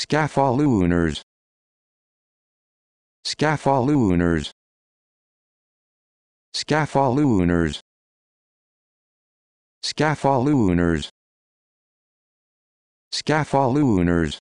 Scafalooners. Scafalooners. Scafalooners. Scafalooners. Scafalooners.